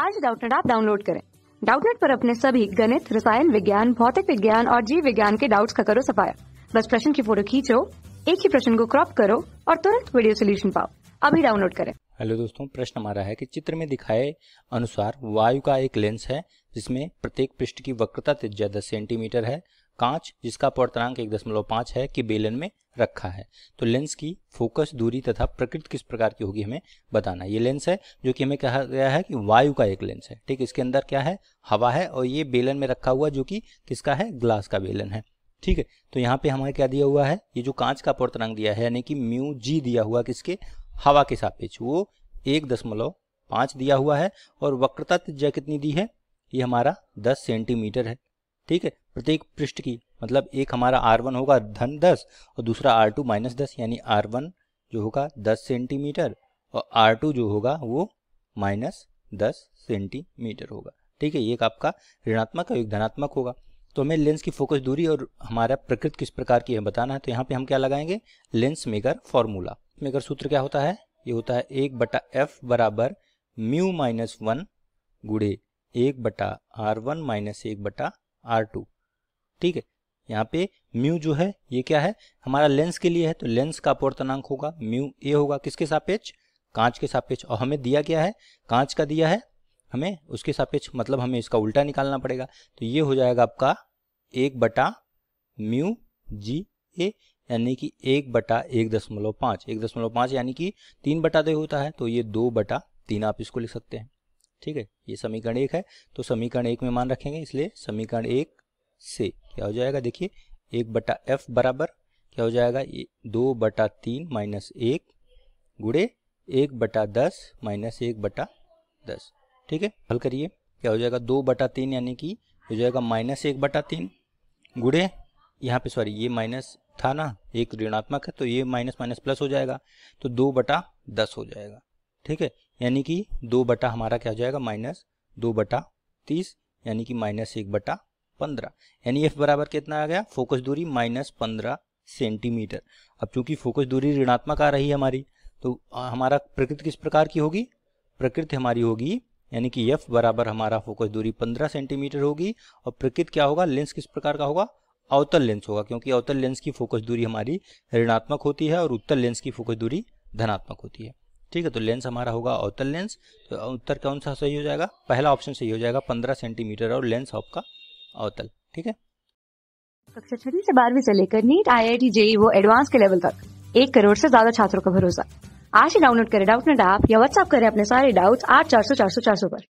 आज डाउटनेट आप डाउनलोड करें डाउटनेट पर अपने सभी गणित रसायन विज्ञान भौतिक विज्ञान और जीव विज्ञान के डाउट्स का करो सफाया बस प्रश्न की फोटो खींचो एक ही प्रश्न को क्रॉप करो और तुरंत वीडियो सोल्यूशन पाओ अभी डाउनलोड करें हेलो दोस्तों प्रश्न हमारा है कि चित्र में दिखाए अनुसार वायु का एक लेंस है जिसमें प्रत्येक पृष्ठ की वक्रता त्रिज्या दस सेंटीमीटर है कांच जिसका पौर्तनांक एक दशमलव पांच है कि बेलन में रखा है तो लेंस की फोकस दूरी तथा प्रकृति किस प्रकार की होगी हमें बताना ये लेंस है जो कि हमें कहा गया है कि वायु का एक लेंस है ठीक इसके अंदर क्या है हवा है और ये बेलन में रखा हुआ जो कि किसका है ग्लास का बेलन है ठीक है तो यहाँ पे हमें क्या दिया हुआ है ये जो कांच का अपवर्तनांक दिया है यानी कि म्यू जी दिया हुआ किसके हवा के सापेक्ष वो एक दशमलव पांच दिया हुआ है और वक्रता त्रिज्या कितनी दी है ये हमारा दस सेंटीमीटर है ठीक है प्रत्येक पृष्ठ की मतलब एक हमारा आर वन होगा धन दस और दूसरा आर टू माइनस दस यानी आर वन जो होगा दस सेंटीमीटर और आर टू जो होगा वो माइनस दस सेंटीमीटर होगा ठीक है एक आपका ऋणात्मक और एक धनात्मक होगा तो हमें लेंस की फोकस दूरी और हमारा प्रकृत किस प्रकार की है बताना है तो यहाँ पे हम क्या लगाएंगे लेंस मेकर फॉर्मूला मेकर सूत्र क्या होता है ये होता है एक बटा एफ बराबर म्यू माइनस वन गुड़े एक बटा आर वन माइनस एक बटा आर टू ठीक है यहाँ पे म्यू जो है ये क्या है हमारा लेंस के लिए है तो लेंस का अपवर्तनांक होगा म्यू ए होगा किसके सापेक्ष कांच के सापेक्ष और हमें दिया क्या है कांच का दिया है हमें उसके सापेक्ष मतलब हमें इसका उल्टा निकालना पड़ेगा तो ये हो जाएगा आपका एक बटा म्यू जी ए यानी कि एक बटा एक दशमलव पांच एक दशमलव पांच यानी कि तीन बटा दो होता है तो ये दो बटा तीन आप इसको लिख सकते हैं ठीक है ये समीकरण एक है तो समीकरण एक में मान रखेंगे इसलिए समीकरण एक से क्या हो जाएगा देखिए एक बटा एफ बराबर क्या हो जाएगा ये दो बटा तीन माइनस एक गुड़े एक बटा दस माइनस एक बटा दस ठीक है हल करिए क्या हो जाएगा दो बटा तीन यानी कि हो जाएगा माइनस एक बटा तीन गुड़े यहाँ पे सॉरी ये माइनस था ना एक ऋणात्मक है तो ये माइनस माइनस प्लस हो जाएगा तो दो बटा दस हो जाएगा ठीक है यानी कि दो बटा हमारा क्या हो जाएगा माइनस दो बटा तीस यानी कि माइनस एक बटा पंद्रह यानी एफ बराबर कितना आ गया फोकस दूरी माइनस पंद्रह सेंटीमीटर अब चूंकि फोकस दूरी ऋणात्मक आ रही है हमारी तो हमारा प्रकृति किस प्रकार की होगी प्रकृति हमारी होगी यानी कि एफ बराबर हमारा फोकस दूरी पंद्रह सेंटीमीटर होगी और प्रकृति क्या होगा लेंस किस प्रकार का होगा अवतल लेंस होगा क्योंकि अवतल लेंस की फोकस दूरी हमारी ऋणात्मक होती है और उत्तर लेंस की फोकस दूरी धनात्मक होती है ठीक है तो लेंस हमारा होगा अवतल लेंस तो उत्तर कौन सा सही हो जाएगा पहला ऑप्शन सही हो जाएगा पंद्रह सेंटीमीटर और लेंस आपका अवतल ठीक है कक्षा छठी से बारहवीं से लेकर NEET I I T JEE वो एडवांस के लेवल तक एक करोड़ से ज्यादा छात्रों का भरोसा आज ही डाउनलोड करें डाउट नेट ऐप या व्हाट्सअप करें अपने सारे डाउट्स आठ चार सौ चार सौ चार सौ पर